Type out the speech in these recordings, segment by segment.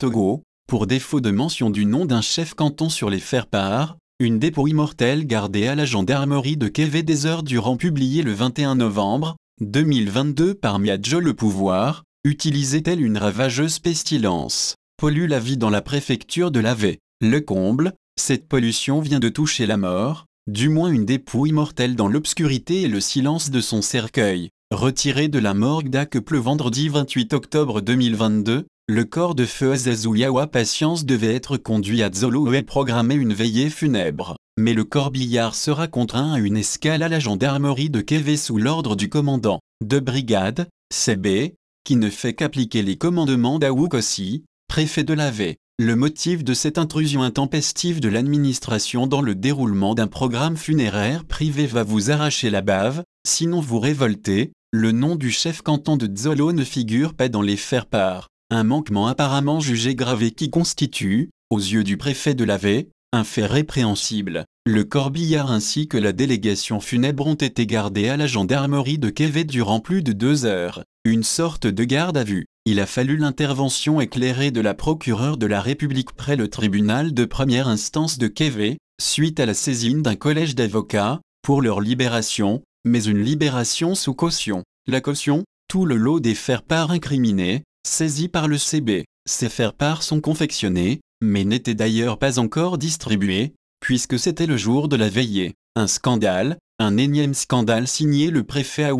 Togo, pour défaut de mention du nom d'un chef canton sur les faire-part, une dépouille mortelle gardée à la gendarmerie de Kévé des heures durant publiée le 21 novembre 2022 par Miadjo Le Pouvoir, utilisait-elle une ravageuse pestilence, pollue la vie dans la préfecture de l'Avey. Le comble, cette pollution vient de toucher la mort, du moins une dépouille mortelle dans l'obscurité et le silence de son cercueil, retiré de la morgue le vendredi 28 octobre 2022, le corps de feu Azazuyawa Patience devait être conduit à Zolo et programmé une veillée funèbre. Mais le corbillard sera contraint à une escale à la gendarmerie de Kévé sous l'ordre du commandant de brigade, CB, qui ne fait qu'appliquer les commandements d'Awukosi, préfet de la V. Le motif de cette intrusion intempestive de l'administration dans le déroulement d'un programme funéraire privé va vous arracher la bave, sinon vous révoltez, le nom du chef canton de Zolo ne figure pas dans les faire-part un manquement apparemment jugé gravé qui constitue, aux yeux du préfet de la V, un fait répréhensible. Le corbillard ainsi que la délégation funèbre ont été gardés à la gendarmerie de Kévé durant plus de deux heures, une sorte de garde à vue. Il a fallu l'intervention éclairée de la procureure de la République près le tribunal de première instance de Kévé, suite à la saisine d'un collège d'avocats, pour leur libération, mais une libération sous caution. La caution, tout le lot des faire-part incriminés, saisi par le CB. Ces faire-part sont confectionnés, mais n'étaient d'ailleurs pas encore distribués, puisque c'était le jour de la veillée. Un scandale, un énième scandale signé le préfet à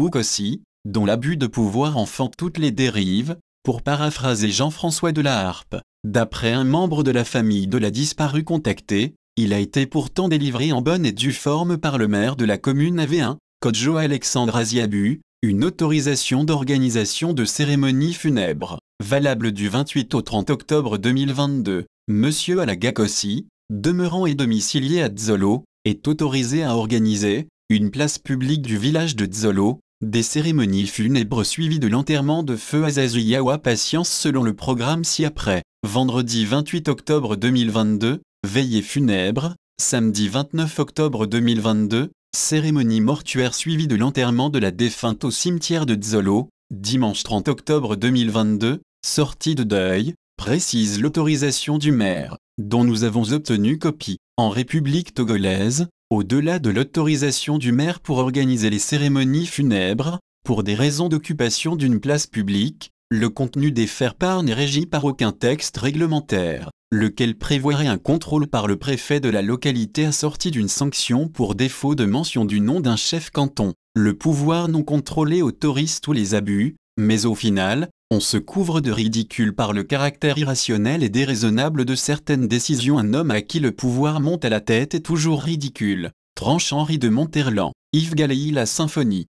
dont l'abus de pouvoir enfante toutes les dérives, pour paraphraser Jean-François de la Harpe. D'après un membre de la famille de la disparue contactée, il a été pourtant délivré en bonne et due forme par le maire de la commune AV1, Kodjo Alexandre Aziabu, une autorisation d'organisation de cérémonies funèbres, valable du 28 au 30 octobre 2022. Monsieur Alagakossi, demeurant et domicilié à Dzolo, est autorisé à organiser, une place publique du village de Dzolo des cérémonies funèbres suivies de l'enterrement de feu Azazuyawa Patience selon le programme ci-après. Vendredi 28 octobre 2022, veillée funèbre, samedi 29 octobre 2022, Cérémonie mortuaire suivie de l'enterrement de la défunte au cimetière de Dzolo, dimanche 30 octobre 2022, sortie de deuil, précise l'autorisation du maire, dont nous avons obtenu copie. En République togolaise, au-delà de l'autorisation du maire pour organiser les cérémonies funèbres, pour des raisons d'occupation d'une place publique, le contenu des faire-part n'est régi par aucun texte réglementaire, lequel prévoirait un contrôle par le préfet de la localité assorti d'une sanction pour défaut de mention du nom d'un chef canton. Le pouvoir non contrôlé autorise tous les abus, mais au final, on se couvre de ridicule par le caractère irrationnel et déraisonnable de certaines décisions. Un homme à qui le pouvoir monte à la tête est toujours ridicule. Tranche Henri de Monterland, Yves Galéi La symphonie.